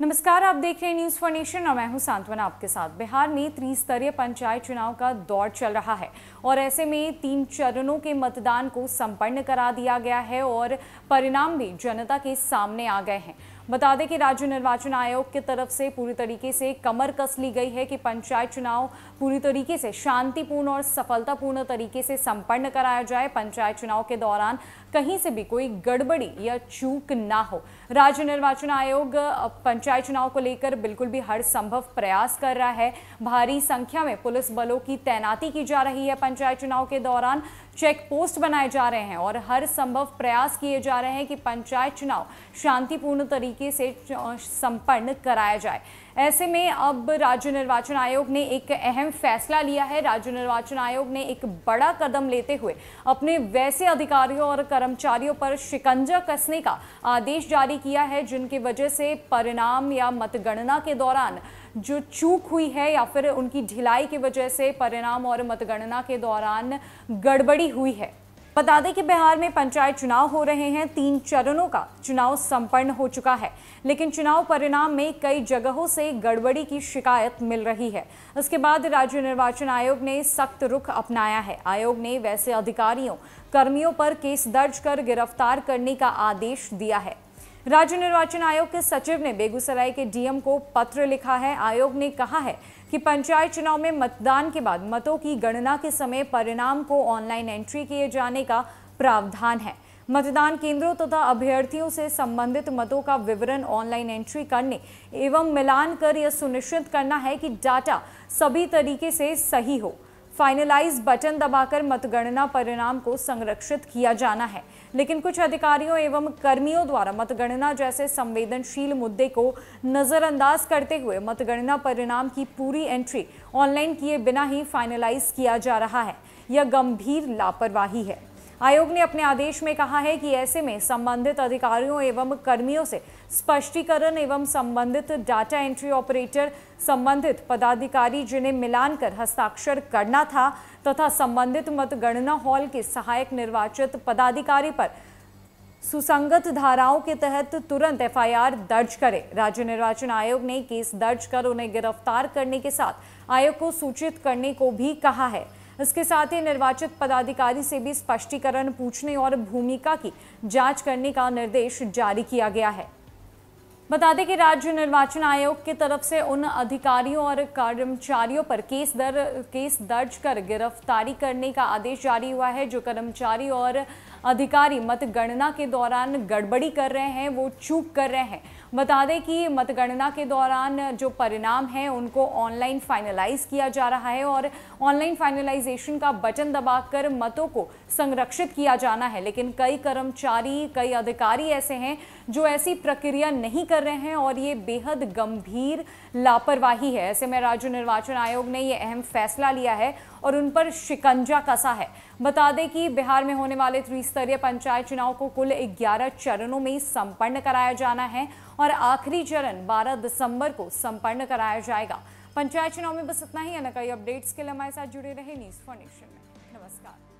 नमस्कार आप देख रहे हैं न्यूज फॉर नेशन और मैं हूं सांत्वना आपके साथ बिहार में त्रिस्तरीय पंचायत चुनाव का दौर चल रहा है और ऐसे में तीन चरणों के मतदान को संपन्न करा दिया गया है और परिणाम भी जनता के सामने आ गए हैं बता दें कि राज्य निर्वाचन आयोग की तरफ से पूरी तरीके से कमर कस ली गई है कि पंचायत चुनाव पूरी तरीके से शांतिपूर्ण और सफलतापूर्ण तरीके से संपन्न कराया जाए पंचायत चुनाव के दौरान कहीं से भी कोई गड़बड़ी या चूक ना हो राज्य निर्वाचन आयोग पंचायत चुनाव को लेकर बिल्कुल भी हर संभव प्रयास कर रहा है भारी संख्या में पुलिस बलों की तैनाती की जा रही है पंचायत चुनाव के दौरान चेक पोस्ट बनाए जा रहे हैं और हर संभव प्रयास किए जा रहे हैं कि पंचायत चुनाव शांतिपूर्ण तरीके तरीके से संपन्न कराया जाए ऐसे में अब राज्य निर्वाचन आयोग ने एक अहम फैसला लिया है राज्य निर्वाचन आयोग ने एक बड़ा कदम लेते हुए अपने वैसे अधिकारियों और कर्मचारियों पर शिकंजा कसने का आदेश जारी किया है जिनकी वजह से परिणाम या मतगणना के दौरान जो चूक हुई है या फिर उनकी ढिलाई की वजह से परिणाम और मतगणना के दौरान गड़बड़ी हुई है बता दें कि बिहार में पंचायत चुनाव हो रहे हैं तीन चरणों का चुनाव संपन्न हो चुका है लेकिन चुनाव परिणाम में कई जगहों से गड़बड़ी की शिकायत मिल रही है उसके बाद राज्य निर्वाचन आयोग ने सख्त रुख अपनाया है आयोग ने वैसे अधिकारियों कर्मियों पर केस दर्ज कर गिरफ्तार करने का आदेश दिया है राज्य निर्वाचन आयोग के सचिव ने बेगूसराय के डीएम को पत्र लिखा है आयोग ने कहा है कि पंचायत चुनाव में मतदान के बाद मतों की गणना के समय परिणाम को ऑनलाइन एंट्री किए जाने का प्रावधान है मतदान केंद्रों तथा तो अभ्यर्थियों से संबंधित मतों का विवरण ऑनलाइन एंट्री करने एवं मिलान कर यह सुनिश्चित करना है कि डाटा सभी तरीके से सही हो फाइनलाइज बटन दबाकर मतगणना परिणाम को संरक्षित किया जाना है लेकिन कुछ अधिकारियों एवं कर्मियों द्वारा मतगणना जैसे संवेदनशील मुद्दे को नज़रअंदाज करते हुए मतगणना परिणाम की पूरी एंट्री ऑनलाइन किए बिना ही फाइनलाइज किया जा रहा है यह गंभीर लापरवाही है आयोग ने अपने आदेश में कहा है कि ऐसे में संबंधित अधिकारियों एवं कर्मियों से स्पष्टीकरण एवं संबंधित डाटा एंट्री ऑपरेटर संबंधित पदाधिकारी जिन्हें मिलान कर हस्ताक्षर करना था तथा संबंधित मतगणना हॉल के सहायक निर्वाचित पदाधिकारी पर सुसंगत धाराओं के तहत तुरंत एफआईआर दर्ज करें राज्य निर्वाचन आयोग ने केस दर्ज कर उन्हें गिरफ्तार करने के साथ आयोग को सूचित करने को भी कहा है इसके साथ ही निर्वाचित पदाधिकारी से भी स्पष्टीकरण पूछने और भूमिका की जांच करने का निर्देश जारी किया गया है बता दें कि राज्य निर्वाचन आयोग की तरफ से उन अधिकारियों और कर्मचारियों पर केस दर केस दर्ज कर गिरफ्तारी करने का आदेश जारी हुआ है जो कर्मचारी और अधिकारी मतगणना के दौरान गड़बड़ी कर रहे हैं वो चूक कर रहे हैं बता दें कि मतगणना के दौरान जो परिणाम हैं उनको ऑनलाइन फाइनलाइज किया जा रहा है और ऑनलाइन फाइनलाइजेशन का बटन दबाकर मतों को संरक्षित किया जाना है लेकिन कई कर्मचारी कई अधिकारी ऐसे हैं जो ऐसी प्रक्रिया नहीं कर कर रहे हैं और ये बेहद गंभीर लापरवाही है ऐसे में राज्य निर्वाचन आयोग ने ये अहम फैसला लिया है और उन पर शिकंजा कसा है बता दें कि बिहार में होने वाले त्रिस्तरीय पंचायत चुनाव को कुल 11 चरणों में संपन्न कराया जाना है और आखिरी चरण 12 दिसंबर को संपन्न कराया जाएगा पंचायत चुनाव में बस इतना ही है कई अपडेट्स के लिए हमारे साथ जुड़े रहे न्यूज़ फॉर नेशन में नमस्कार